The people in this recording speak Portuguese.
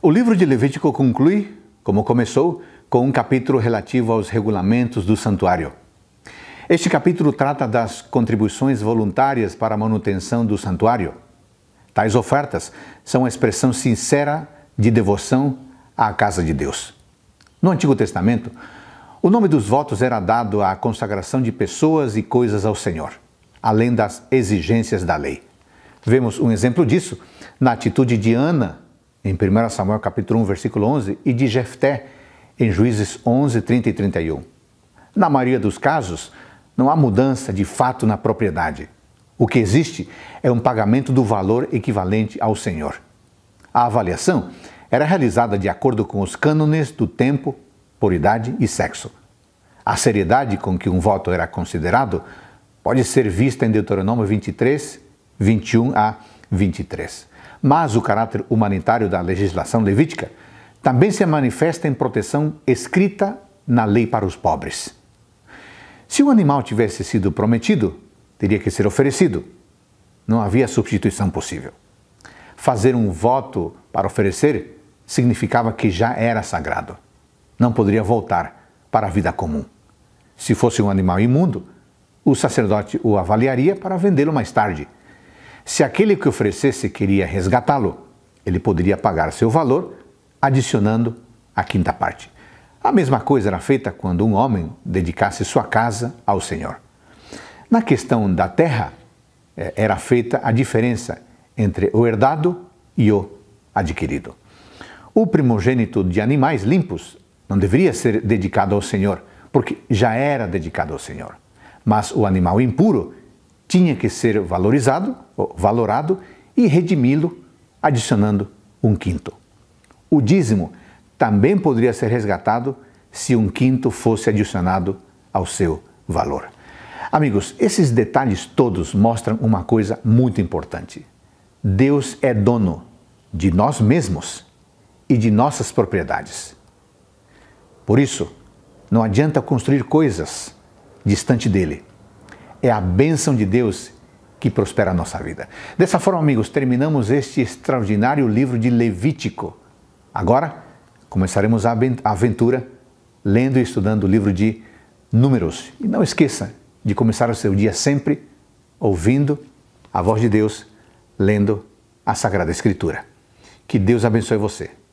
O livro de Levítico conclui, como começou, com um capítulo relativo aos regulamentos do santuário. Este capítulo trata das contribuições voluntárias para a manutenção do santuário. Tais ofertas são a expressão sincera de devoção à casa de Deus. No Antigo Testamento, o nome dos votos era dado à consagração de pessoas e coisas ao Senhor, além das exigências da lei. Vemos um exemplo disso na atitude de Ana em 1 Samuel capítulo 1, versículo 11, e de Jefté, em Juízes 11, 30 e 31. Na maioria dos casos, não há mudança de fato na propriedade. O que existe é um pagamento do valor equivalente ao senhor. A avaliação era realizada de acordo com os cânones do tempo, por idade e sexo. A seriedade com que um voto era considerado pode ser vista em Deuteronômio 23, 21 a 23 mas o caráter humanitário da legislação levítica também se manifesta em proteção escrita na lei para os pobres. Se o animal tivesse sido prometido, teria que ser oferecido. Não havia substituição possível. Fazer um voto para oferecer significava que já era sagrado. Não poderia voltar para a vida comum. Se fosse um animal imundo, o sacerdote o avaliaria para vendê-lo mais tarde se aquele que oferecesse queria resgatá-lo, ele poderia pagar seu valor adicionando a quinta parte. A mesma coisa era feita quando um homem dedicasse sua casa ao Senhor. Na questão da terra, é, era feita a diferença entre o herdado e o adquirido. O primogênito de animais limpos não deveria ser dedicado ao Senhor, porque já era dedicado ao Senhor. Mas o animal impuro tinha que ser valorizado, valorado e redimi-lo adicionando um quinto. O dízimo também poderia ser resgatado se um quinto fosse adicionado ao seu valor. Amigos, esses detalhes todos mostram uma coisa muito importante. Deus é dono de nós mesmos e de nossas propriedades. Por isso, não adianta construir coisas distante dele é a bênção de Deus que prospera a nossa vida. Dessa forma, amigos, terminamos este extraordinário livro de Levítico. Agora, começaremos a aventura lendo e estudando o livro de Números. E não esqueça de começar o seu dia sempre ouvindo a voz de Deus, lendo a Sagrada Escritura. Que Deus abençoe você.